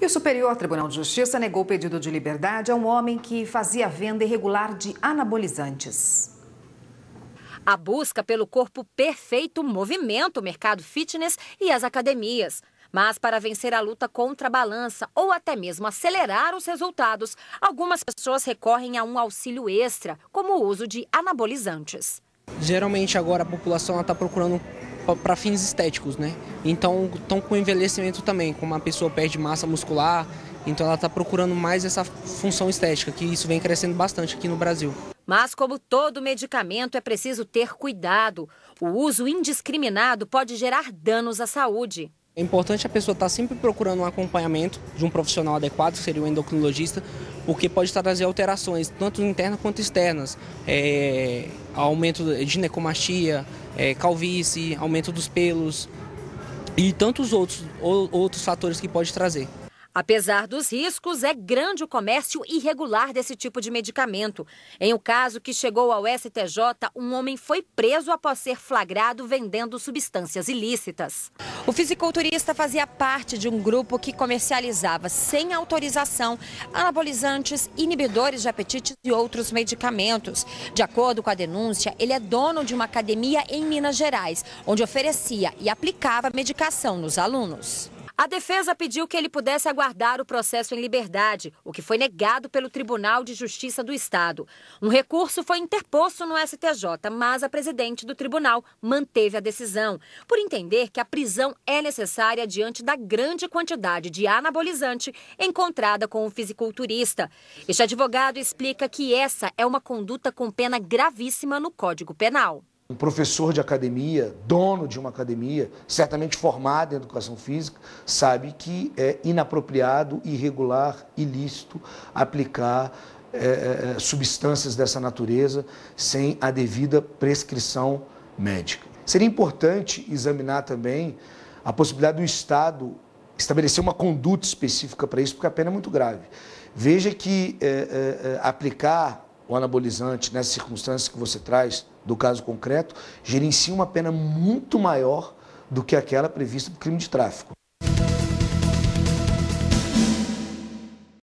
E o Superior Tribunal de Justiça negou pedido de liberdade a um homem que fazia venda irregular de anabolizantes. A busca pelo corpo perfeito movimenta o mercado fitness e as academias. Mas para vencer a luta contra a balança ou até mesmo acelerar os resultados, algumas pessoas recorrem a um auxílio extra, como o uso de anabolizantes. Geralmente agora a população está procurando para fins estéticos, né? Então estão com envelhecimento também, como a pessoa perde massa muscular, então ela está procurando mais essa função estética, que isso vem crescendo bastante aqui no Brasil. Mas, como todo medicamento, é preciso ter cuidado. O uso indiscriminado pode gerar danos à saúde. É importante a pessoa estar tá sempre procurando um acompanhamento de um profissional adequado, que seria o um endocrinologista, porque pode trazer alterações, tanto internas quanto externas. É, aumento de ginecomastia, é, calvície, aumento dos pelos e tantos outros, outros fatores que pode trazer. Apesar dos riscos, é grande o comércio irregular desse tipo de medicamento. Em um caso que chegou ao STJ, um homem foi preso após ser flagrado vendendo substâncias ilícitas. O fisiculturista fazia parte de um grupo que comercializava sem autorização anabolizantes, inibidores de apetite e outros medicamentos. De acordo com a denúncia, ele é dono de uma academia em Minas Gerais, onde oferecia e aplicava medicação nos alunos. A defesa pediu que ele pudesse aguardar o processo em liberdade, o que foi negado pelo Tribunal de Justiça do Estado. Um recurso foi interposto no STJ, mas a presidente do tribunal manteve a decisão, por entender que a prisão é necessária diante da grande quantidade de anabolizante encontrada com o fisiculturista. Este advogado explica que essa é uma conduta com pena gravíssima no Código Penal um professor de academia, dono de uma academia, certamente formado em educação física, sabe que é inapropriado, irregular, ilícito aplicar é, substâncias dessa natureza sem a devida prescrição médica. Seria importante examinar também a possibilidade do Estado estabelecer uma conduta específica para isso, porque a pena é muito grave. Veja que é, aplicar o anabolizante nessas né, circunstâncias que você traz do caso concreto, gerencia uma pena muito maior do que aquela prevista para crime de tráfico.